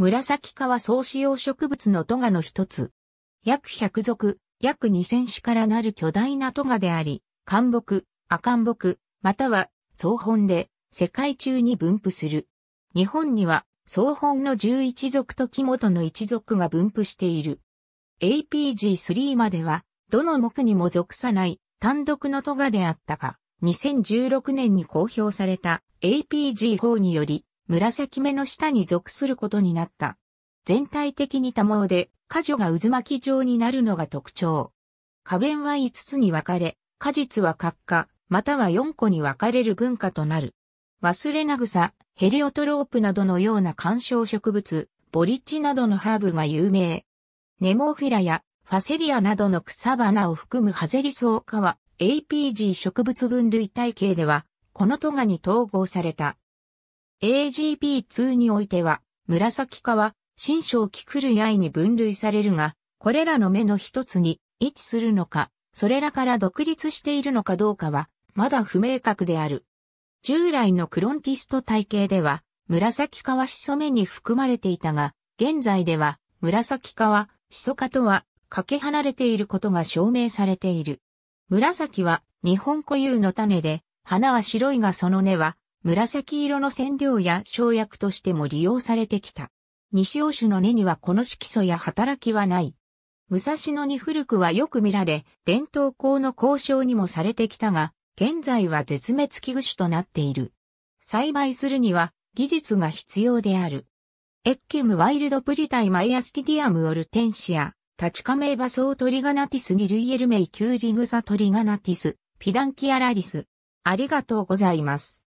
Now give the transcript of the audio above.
紫川総使用植物のトガの一つ。約100属、約2000種からなる巨大なトガであり、寒木、亜寒木、または総本で世界中に分布する。日本には総本の11属と木本の1属が分布している。APG3 までは、どの木にも属さない単独のトガであったが、2016年に公表された APG4 により、紫目の下に属することになった。全体的に多毛で、果樹が渦巻き状になるのが特徴。花弁は5つに分かれ、果実は閣下、または4個に分かれる文化となる。忘れな草、ヘリオトロープなどのような観賞植物、ボリッジなどのハーブが有名。ネモフィラやファセリアなどの草花を含むハゼリソウ科は APG 植物分類体系では、このトガに統合された a g p 2においては、紫化は、新章キクルヤイに分類されるが、これらの目の一つに位置するのか、それらから独立しているのかどうかは、まだ不明確である。従来のクロンティスト体系では、紫化はシソ目に含まれていたが、現在では、紫化は、シソ化とは、かけ離れていることが証明されている。紫は、日本固有の種で、花は白いがその根は、紫色の染料や生薬としても利用されてきた。西欧種の根にはこの色素や働きはない。武蔵野に古くはよく見られ、伝統校の交渉にもされてきたが、現在は絶滅危惧種となっている。栽培するには技術が必要である。エッケムワイルドプリタイマイアスティディアムオルテンシア、タチカメイバソウトリガナティスギルイエルメイキューリグサトリガナティス、ピダンキアラリス。ありがとうございます。